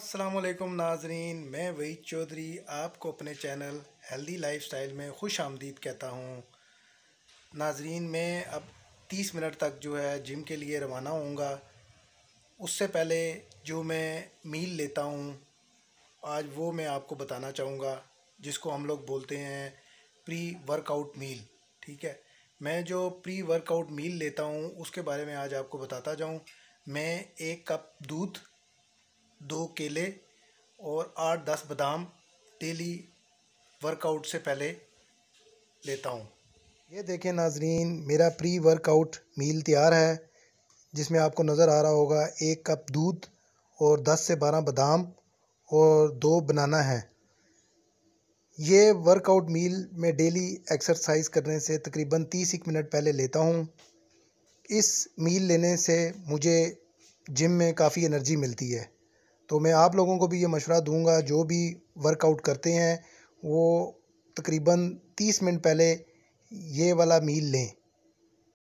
असलम नाजरीन मैं वहीद चौधरी आपको अपने चैनल हेल्दी लाइफस्टाइल में खुश आमदीद कहता हूँ नाजरीन मैं अब 30 मिनट तक जो है जिम के लिए रवाना होऊंगा उससे पहले जो मैं मील लेता हूँ आज वो मैं आपको बताना चाहूँगा जिसको हम लोग बोलते हैं प्री वर्कआउट मील ठीक है मैं जो प्री वर्कआउट मील लेता हूँ उसके बारे में आज आपको बताता जाऊँ मैं एक कप दूध दो केले और आठ दस बादाम डेली वर्कआउट से पहले लेता हूँ ये देखें नाजरीन मेरा प्री वर्कआउट मील तैयार है जिसमें आपको नज़र आ रहा होगा एक कप दूध और दस से बारह बादाम और दो बनाना है ये वर्कआउट मील मैं डेली एक्सरसाइज करने से तकरीबन तीस एक मिनट पहले लेता हूँ इस मील लेने से मुझे जिम में काफ़ी एनर्जी मिलती है तो मैं आप लोगों को भी ये मशवरा दूंगा जो भी वर्कआउट करते हैं वो तकरीबन तीस मिनट पहले ये वाला मील लें